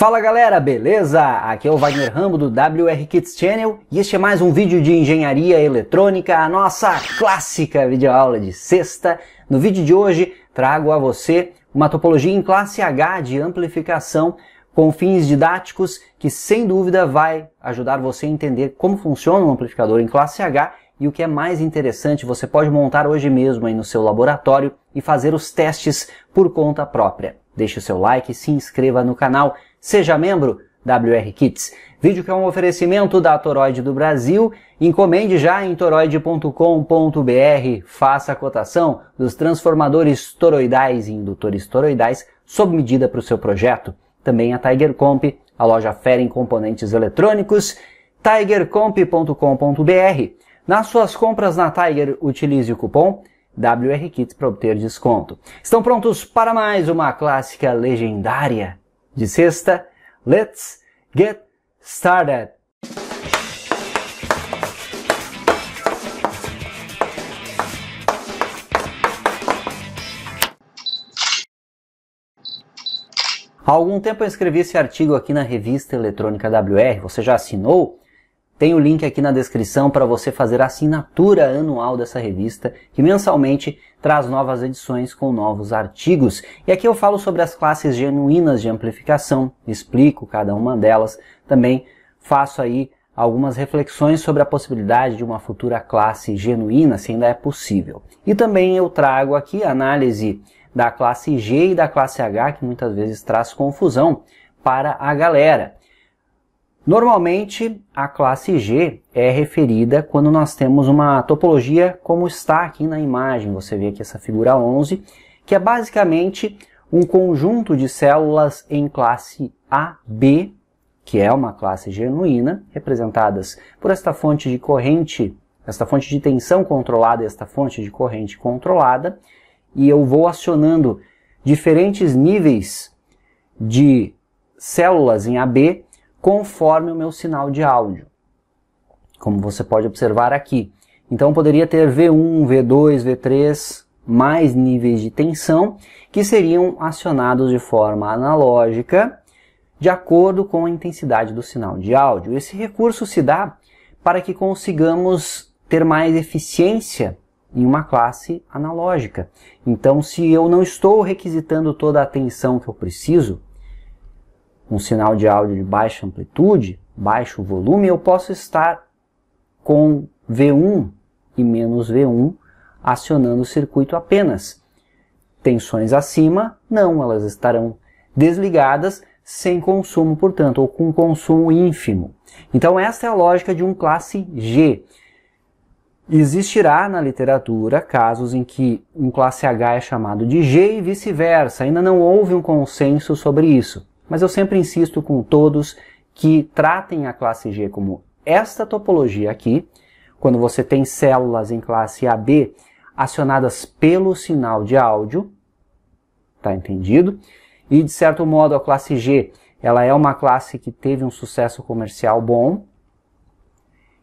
Fala galera, beleza? Aqui é o Wagner Rambo do WR Kids Channel e este é mais um vídeo de engenharia eletrônica, a nossa clássica videoaula de sexta. No vídeo de hoje trago a você uma topologia em classe H de amplificação com fins didáticos que sem dúvida vai ajudar você a entender como funciona um amplificador em classe H e o que é mais interessante, você pode montar hoje mesmo aí no seu laboratório e fazer os testes por conta própria. Deixe o seu like, se inscreva no canal, Seja membro WR Kits. Vídeo que é um oferecimento da Toroid do Brasil. Encomende já em toroid.com.br, Faça a cotação dos transformadores toroidais e indutores toroidais sob medida para o seu projeto. Também a Tiger Comp, a loja fera em componentes eletrônicos, tigercomp.com.br. Nas suas compras na Tiger, utilize o cupom wrkits para obter desconto. Estão prontos para mais uma clássica legendária? de sexta. Let's get started! Há algum tempo eu escrevi esse artigo aqui na revista eletrônica WR, você já assinou? Tem o link aqui na descrição para você fazer a assinatura anual dessa revista, que mensalmente traz novas edições com novos artigos. E aqui eu falo sobre as classes genuínas de amplificação, explico cada uma delas, também faço aí algumas reflexões sobre a possibilidade de uma futura classe genuína, se ainda é possível. E também eu trago aqui a análise da classe G e da classe H, que muitas vezes traz confusão para a galera. Normalmente, a classe G é referida quando nós temos uma topologia como está aqui na imagem. Você vê aqui essa figura 11, que é basicamente um conjunto de células em classe AB, que é uma classe genuína, representadas por esta fonte de corrente, esta fonte de tensão controlada e esta fonte de corrente controlada, e eu vou acionando diferentes níveis de células em AB conforme o meu sinal de áudio, como você pode observar aqui. Então poderia ter V1, V2, V3, mais níveis de tensão que seriam acionados de forma analógica de acordo com a intensidade do sinal de áudio. Esse recurso se dá para que consigamos ter mais eficiência em uma classe analógica. Então, se eu não estou requisitando toda a atenção que eu preciso, um sinal de áudio de baixa amplitude, baixo volume, eu posso estar com V1 e menos V1 acionando o circuito apenas. Tensões acima, não, elas estarão desligadas sem consumo, portanto, ou com consumo ínfimo. Então, essa é a lógica de um classe G. Existirá na literatura casos em que um classe H é chamado de G e vice-versa. Ainda não houve um consenso sobre isso. Mas eu sempre insisto com todos que tratem a classe G como esta topologia aqui, quando você tem células em classe AB acionadas pelo sinal de áudio, tá entendido? E de certo modo a classe G, ela é uma classe que teve um sucesso comercial bom.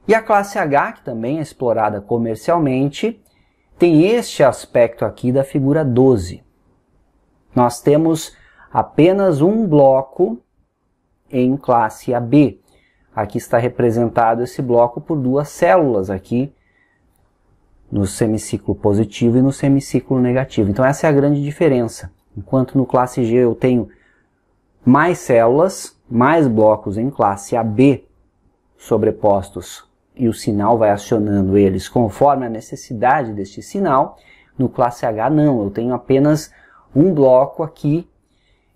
E a classe H, que também é explorada comercialmente, tem este aspecto aqui da figura 12. Nós temos apenas um bloco em classe AB. Aqui está representado esse bloco por duas células aqui, no semiciclo positivo e no semiciclo negativo. Então essa é a grande diferença. Enquanto no classe G eu tenho mais células, mais blocos em classe AB sobrepostos e o sinal vai acionando eles conforme a necessidade deste sinal, no classe H não, eu tenho apenas um bloco aqui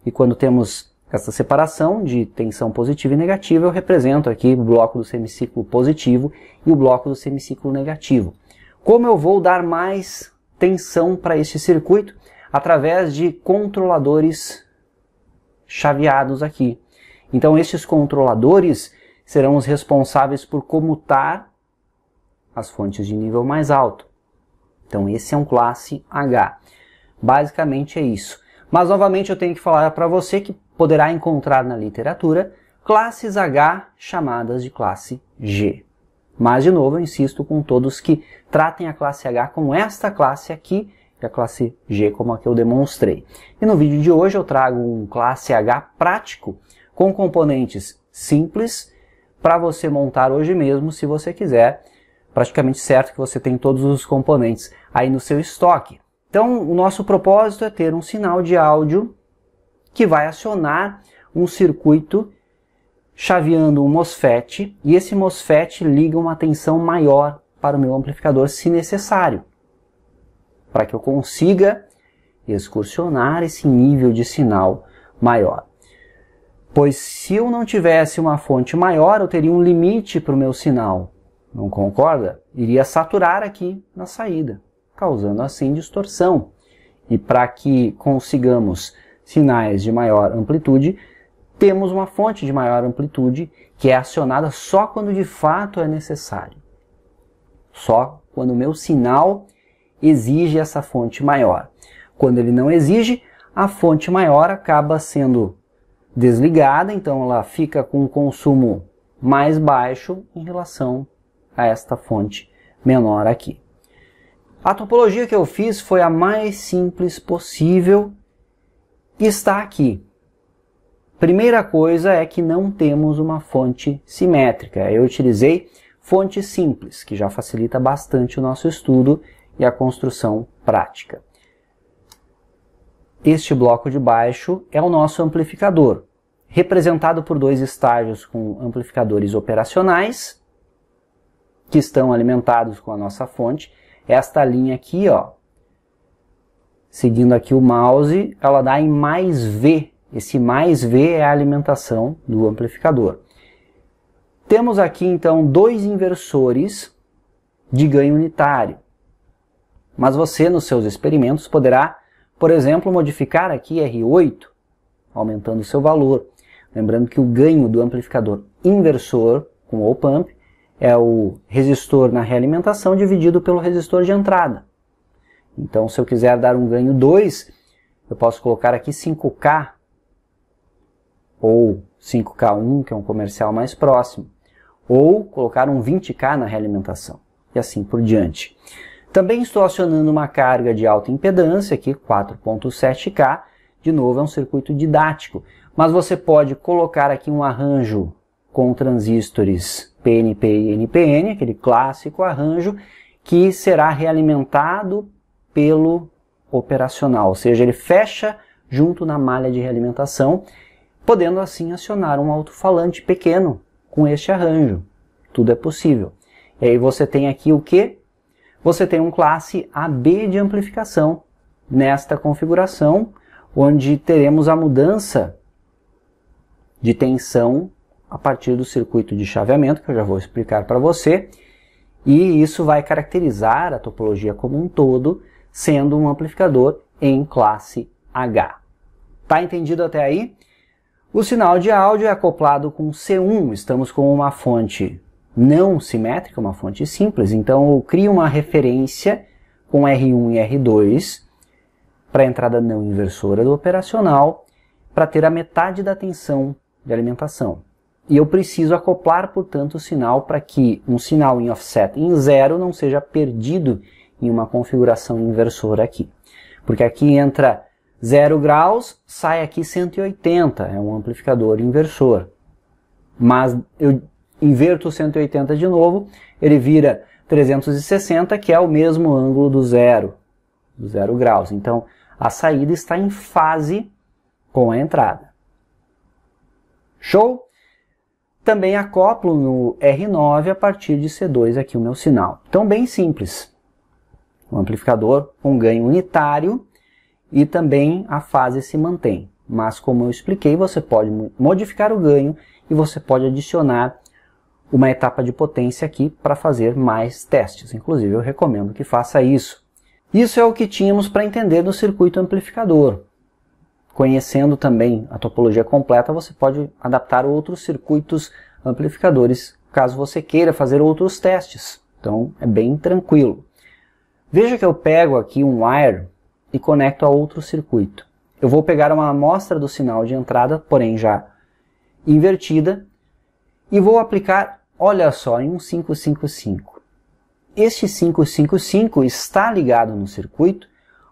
e quando temos essa separação de tensão positiva e negativa, eu represento aqui o bloco do semiciclo positivo e o bloco do semiciclo negativo. Como eu vou dar mais tensão para este circuito? Através de controladores chaveados aqui. Então, estes controladores serão os responsáveis por comutar as fontes de nível mais alto. Então, esse é um classe H. Basicamente é isso. Mas novamente eu tenho que falar para você que poderá encontrar na literatura classes H chamadas de classe G. Mas, de novo, eu insisto com todos que tratem a classe H como esta classe aqui, é a classe G como a que eu demonstrei. E no vídeo de hoje eu trago um classe H prático com componentes simples para você montar hoje mesmo, se você quiser. Praticamente certo que você tem todos os componentes aí no seu estoque. Então, o nosso propósito é ter um sinal de áudio que vai acionar um circuito chaveando um MOSFET e esse MOSFET liga uma tensão maior para o meu amplificador se necessário, para que eu consiga excursionar esse nível de sinal maior. Pois se eu não tivesse uma fonte maior, eu teria um limite para o meu sinal. Não concorda? Iria saturar aqui na saída causando assim distorção. E para que consigamos sinais de maior amplitude, temos uma fonte de maior amplitude que é acionada só quando de fato é necessário. Só quando o meu sinal exige essa fonte maior. Quando ele não exige, a fonte maior acaba sendo desligada, então ela fica com um consumo mais baixo em relação a esta fonte menor aqui. A topologia que eu fiz foi a mais simples possível e está aqui. Primeira coisa é que não temos uma fonte simétrica. Eu utilizei fonte simples, que já facilita bastante o nosso estudo e a construção prática. Este bloco de baixo é o nosso amplificador, representado por dois estágios com amplificadores operacionais, que estão alimentados com a nossa fonte, esta linha aqui, ó, seguindo aqui o mouse, ela dá em mais V. Esse mais V é a alimentação do amplificador. Temos aqui então dois inversores de ganho unitário. Mas você, nos seus experimentos, poderá, por exemplo, modificar aqui R8, aumentando o seu valor. Lembrando que o ganho do amplificador inversor com o op-amp é o resistor na realimentação dividido pelo resistor de entrada. Então, se eu quiser dar um ganho 2, eu posso colocar aqui 5K ou 5K1, que é um comercial mais próximo, ou colocar um 20K na realimentação, e assim por diante. Também estou acionando uma carga de alta impedância, aqui 4.7K, de novo é um circuito didático, mas você pode colocar aqui um arranjo com transistores PNP e NPN, aquele clássico arranjo, que será realimentado pelo operacional, ou seja, ele fecha junto na malha de realimentação, podendo assim acionar um alto-falante pequeno com este arranjo. Tudo é possível. E aí você tem aqui o que? Você tem um classe AB de amplificação nesta configuração, onde teremos a mudança de tensão a partir do circuito de chaveamento, que eu já vou explicar para você, e isso vai caracterizar a topologia como um todo, sendo um amplificador em classe H. Tá entendido até aí? O sinal de áudio é acoplado com C1, estamos com uma fonte não simétrica, uma fonte simples, então eu crio uma referência com R1 e R2 para a entrada não inversora do operacional para ter a metade da tensão de alimentação. E eu preciso acoplar, portanto, o sinal para que um sinal em offset em zero não seja perdido em uma configuração inversora aqui. Porque aqui entra 0 graus, sai aqui 180, é um amplificador inversor. Mas eu inverto 180 de novo, ele vira 360, que é o mesmo ângulo do zero, do zero graus. Então, a saída está em fase com a entrada. Show? Também acoplo no R9 a partir de C2 aqui o meu sinal. Então, bem simples. Um amplificador com ganho unitário e também a fase se mantém. Mas, como eu expliquei, você pode modificar o ganho e você pode adicionar uma etapa de potência aqui para fazer mais testes. Inclusive, eu recomendo que faça isso. Isso é o que tínhamos para entender do circuito amplificador. Conhecendo também a topologia completa, você pode adaptar outros circuitos amplificadores, caso você queira fazer outros testes. Então, é bem tranquilo. Veja que eu pego aqui um wire e conecto a outro circuito. Eu vou pegar uma amostra do sinal de entrada, porém já invertida, e vou aplicar, olha só, em um 555. Este 555 está ligado no circuito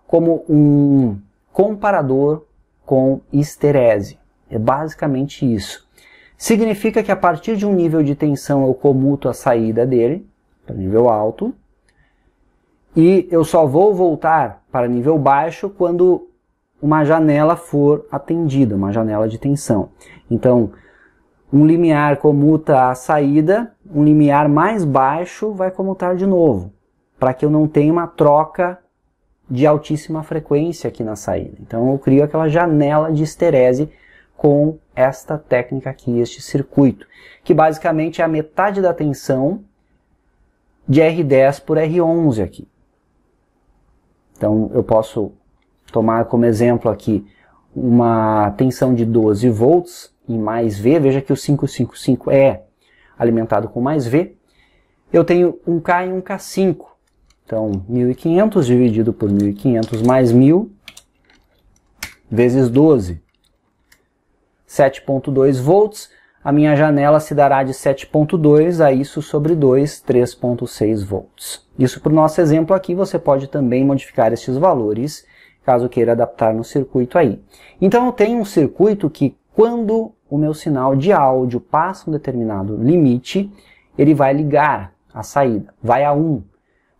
como um comparador com esterese. É basicamente isso. Significa que a partir de um nível de tensão eu comuto a saída dele para nível alto e eu só vou voltar para nível baixo quando uma janela for atendida, uma janela de tensão. Então, um limiar comuta a saída, um limiar mais baixo vai comutar de novo, para que eu não tenha uma troca de altíssima frequência aqui na saída. Então eu crio aquela janela de esterese com esta técnica aqui, este circuito, que basicamente é a metade da tensão de R10 por R11 aqui. Então eu posso tomar como exemplo aqui uma tensão de 12 volts em mais V, veja que o 555 é alimentado com mais V. Eu tenho um K e um K5. Então, 1.500 dividido por 1.500 mais 1.000 vezes 12. 7.2 volts. A minha janela se dará de 7.2 a isso sobre 2, 3.6 volts. Isso para o nosso exemplo aqui, você pode também modificar esses valores, caso queira adaptar no circuito aí. Então eu tenho um circuito que quando o meu sinal de áudio passa um determinado limite, ele vai ligar a saída, vai a 1,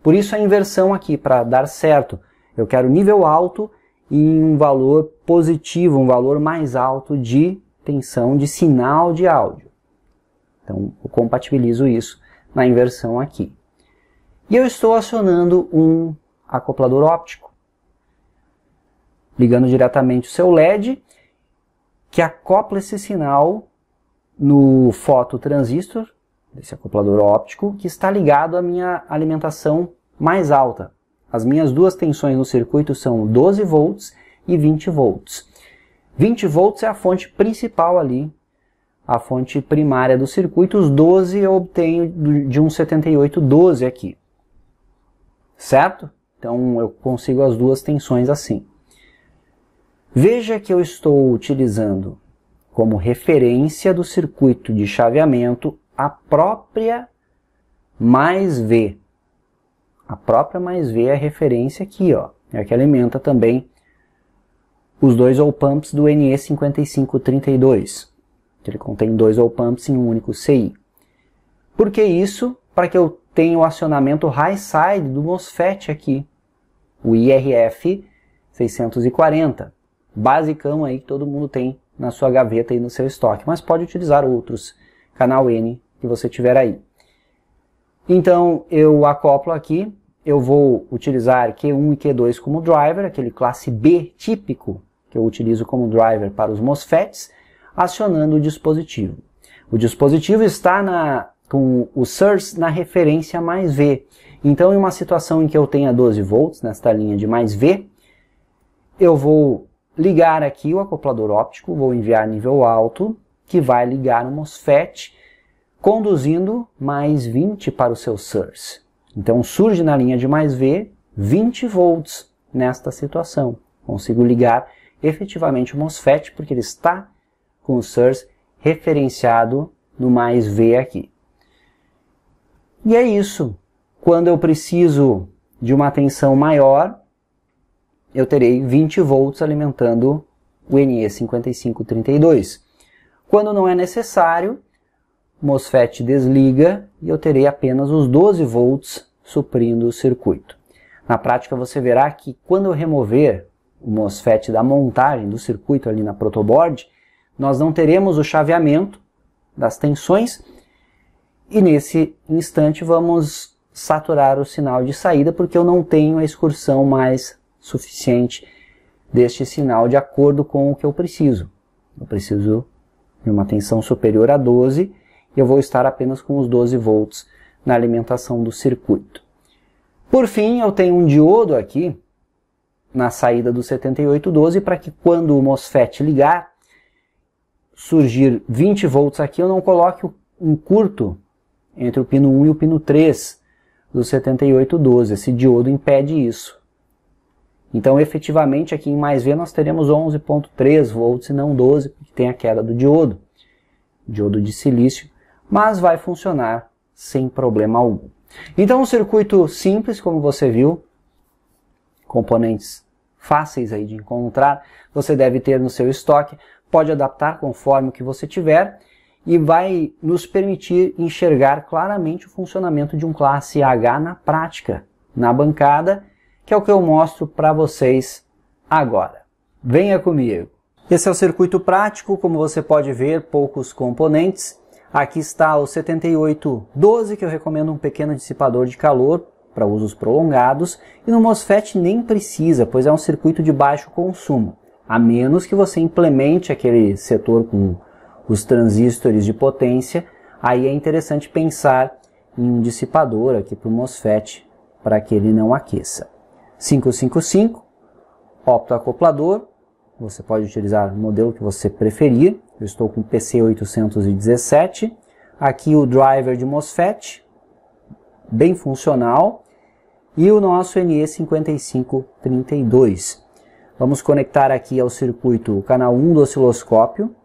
por isso a inversão aqui, para dar certo. Eu quero nível alto e um valor positivo, um valor mais alto de tensão de sinal de áudio. Então eu compatibilizo isso na inversão aqui. E eu estou acionando um acoplador óptico, ligando diretamente o seu LED, que acopla esse sinal no fototransistor, desse acoplador óptico, que está ligado à minha alimentação mais alta. As minhas duas tensões no circuito são 12 volts e 20 volts. 20 volts é a fonte principal ali, a fonte primária do circuito. Os 12 eu obtenho de um 7812 aqui. Certo? Então eu consigo as duas tensões assim. Veja que eu estou utilizando como referência do circuito de chaveamento a própria mais V, a própria mais V é a referência aqui, ó, é a que alimenta também os dois OPAMPs do NE5532. Ele contém dois OPAMPs em um único CI. Por que isso? Para que eu tenha o acionamento high side do MOSFET aqui, o IRF 640, basicão aí que todo mundo tem na sua gaveta e no seu estoque, mas pode utilizar outros, canal N que você tiver aí. Então eu acoplo aqui eu vou utilizar Q1 e Q2 como driver, aquele classe B típico que eu utilizo como driver para os MOSFETs, acionando o dispositivo. O dispositivo está na, com o source na referência mais V. Então, em uma situação em que eu tenha 12 volts nesta linha de mais V, eu vou ligar aqui o acoplador óptico, vou enviar nível alto, que vai ligar o MOSFET, conduzindo mais 20 para o seu source. Então surge na linha de mais V 20 volts nesta situação. Consigo ligar efetivamente o MOSFET porque ele está com o source referenciado no mais V aqui. E é isso. Quando eu preciso de uma tensão maior, eu terei 20 volts alimentando o NE5532. Quando não é necessário, o MOSFET desliga e eu terei apenas os 12 volts suprindo o circuito. Na prática, você verá que quando eu remover o MOSFET da montagem do circuito ali na protoboard, nós não teremos o chaveamento das tensões e nesse instante vamos saturar o sinal de saída porque eu não tenho a excursão mais suficiente deste sinal de acordo com o que eu preciso. Eu preciso de uma tensão superior a 12 e eu vou estar apenas com os 12 volts na alimentação do circuito. Por fim, eu tenho um diodo aqui na saída do 7812 para que quando o MOSFET ligar, surgir 20 volts aqui, eu não coloque um curto entre o pino 1 e o pino 3 do 7812. Esse diodo impede isso. Então, efetivamente, aqui em mais V nós teremos 11.3 volts e não 12, porque tem a queda do diodo, diodo de silício, mas vai funcionar sem problema algum. Então um circuito simples, como você viu, componentes fáceis aí de encontrar, você deve ter no seu estoque, pode adaptar conforme o que você tiver e vai nos permitir enxergar claramente o funcionamento de um classe H na prática, na bancada, que é o que eu mostro para vocês agora. Venha comigo! Esse é o circuito prático, como você pode ver, poucos componentes Aqui está o 7812, que eu recomendo um pequeno dissipador de calor para usos prolongados, e no MOSFET nem precisa, pois é um circuito de baixo consumo, a menos que você implemente aquele setor com os transistores de potência, aí é interessante pensar em um dissipador aqui para o MOSFET, para que ele não aqueça. 555, optoacoplador, você pode utilizar o modelo que você preferir, eu estou com PC817. Aqui o driver de MOSFET, bem funcional. E o nosso NE5532. Vamos conectar aqui ao circuito o canal 1 do osciloscópio,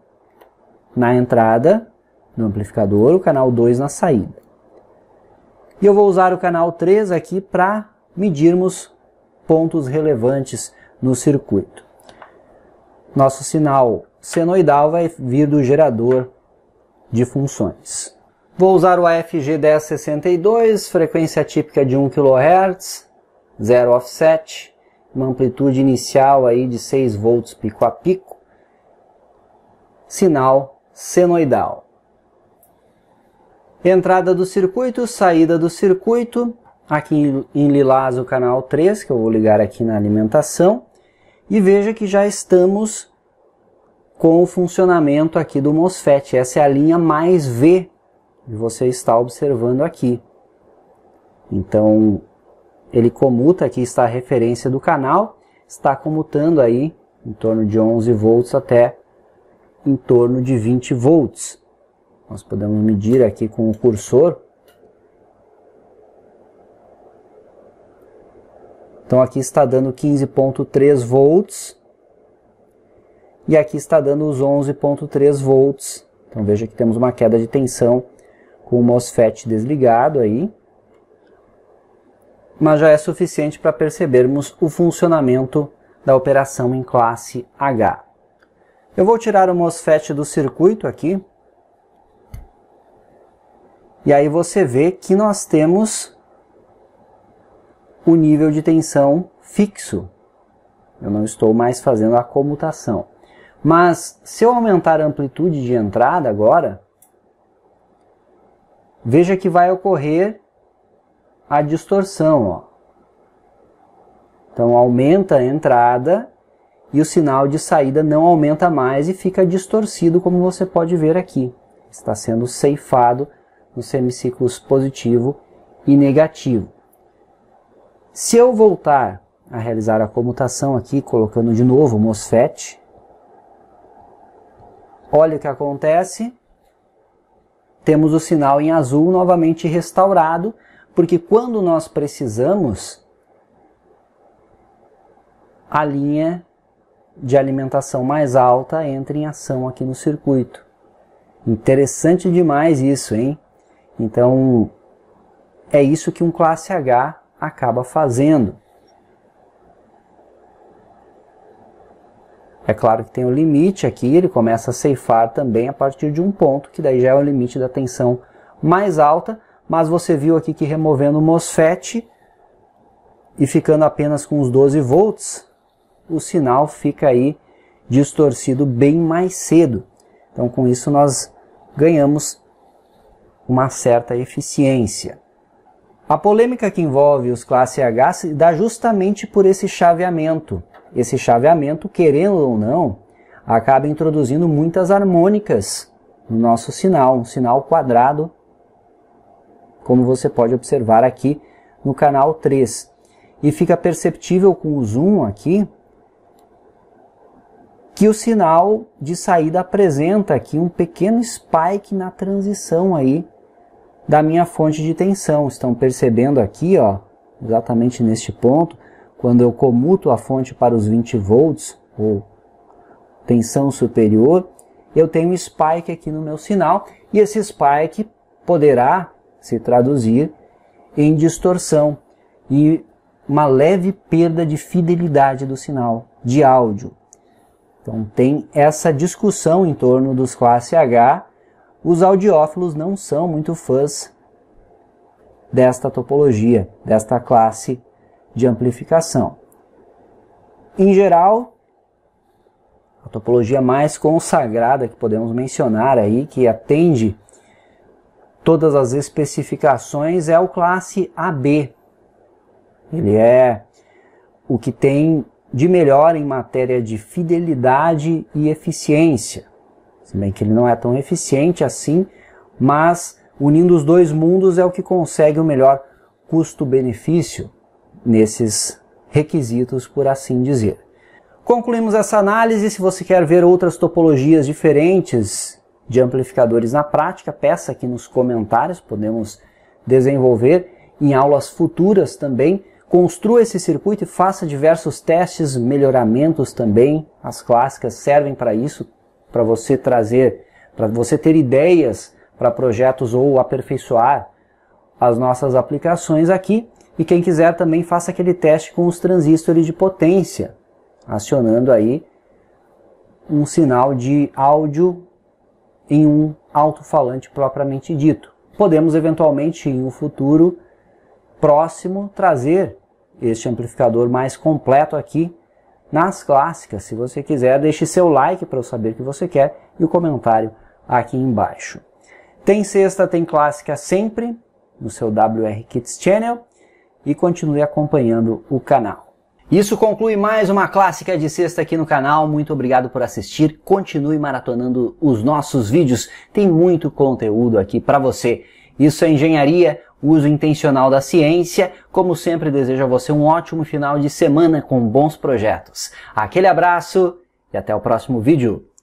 na entrada do amplificador, o canal 2 na saída. E eu vou usar o canal 3 aqui para medirmos pontos relevantes no circuito. Nosso sinal senoidal vai vir do gerador de funções. Vou usar o AFG 1062, frequência típica de 1 kHz, zero offset, uma amplitude inicial aí de 6 volts pico a pico, sinal senoidal. Entrada do circuito, saída do circuito, aqui em lilás o canal 3, que eu vou ligar aqui na alimentação, e veja que já estamos com o funcionamento aqui do MOSFET. Essa é a linha mais V que você está observando aqui. Então, ele comuta, aqui está a referência do canal, está comutando aí em torno de 11 volts até em torno de 20 volts. Nós podemos medir aqui com o cursor. Então aqui está dando 15.3 volts e aqui está dando os 11.3 volts. Então veja que temos uma queda de tensão com o MOSFET desligado aí, mas já é suficiente para percebermos o funcionamento da operação em classe H. Eu vou tirar o MOSFET do circuito aqui, e aí você vê que nós temos o nível de tensão fixo. Eu não estou mais fazendo a comutação. Mas se eu aumentar a amplitude de entrada agora, veja que vai ocorrer a distorção. Ó. Então aumenta a entrada e o sinal de saída não aumenta mais e fica distorcido, como você pode ver aqui. Está sendo ceifado nos semiciclos positivo e negativo. Se eu voltar a realizar a comutação aqui, colocando de novo o MOSFET, Olha o que acontece. Temos o sinal em azul novamente restaurado, porque quando nós precisamos, a linha de alimentação mais alta entra em ação aqui no circuito. Interessante demais isso, hein? Então, é isso que um classe H acaba fazendo. É claro que tem o um limite aqui, ele começa a ceifar também a partir de um ponto, que daí já é o limite da tensão mais alta, mas você viu aqui que removendo o MOSFET e ficando apenas com os 12 volts, o sinal fica aí distorcido bem mais cedo. Então com isso nós ganhamos uma certa eficiência. A polêmica que envolve os classe H se dá justamente por esse chaveamento esse chaveamento, querendo ou não, acaba introduzindo muitas harmônicas no nosso sinal, um sinal quadrado, como você pode observar aqui no canal 3. E fica perceptível com o zoom aqui que o sinal de saída apresenta aqui um pequeno spike na transição aí da minha fonte de tensão. Estão percebendo aqui, ó, exatamente neste ponto, quando eu comuto a fonte para os 20 volts ou tensão superior, eu tenho um spike aqui no meu sinal e esse spike poderá se traduzir em distorção e uma leve perda de fidelidade do sinal de áudio. Então tem essa discussão em torno dos classe H. Os audiófilos não são muito fãs desta topologia, desta classe de amplificação. Em geral, a topologia mais consagrada que podemos mencionar aí, que atende todas as especificações, é o classe AB. Ele é o que tem de melhor em matéria de fidelidade e eficiência. Se bem que ele não é tão eficiente assim, mas unindo os dois mundos é o que consegue o melhor custo-benefício nesses requisitos, por assim dizer. Concluímos essa análise. Se você quer ver outras topologias diferentes de amplificadores na prática, peça aqui nos comentários, podemos desenvolver em aulas futuras também. Construa esse circuito e faça diversos testes, melhoramentos também. As clássicas servem para isso, para você trazer, para você ter ideias para projetos ou aperfeiçoar as nossas aplicações aqui. E quem quiser também faça aquele teste com os transistores de potência, acionando aí um sinal de áudio em um alto-falante propriamente dito. Podemos eventualmente, em um futuro próximo, trazer este amplificador mais completo aqui nas clássicas. Se você quiser, deixe seu like para eu saber que você quer e o comentário aqui embaixo. Tem sexta, tem clássica sempre no seu WR Kits Channel e continue acompanhando o canal. Isso conclui mais uma clássica de sexta aqui no canal. Muito obrigado por assistir. Continue maratonando os nossos vídeos. Tem muito conteúdo aqui para você. Isso é engenharia, uso intencional da ciência. Como sempre, desejo a você um ótimo final de semana com bons projetos. Aquele abraço e até o próximo vídeo.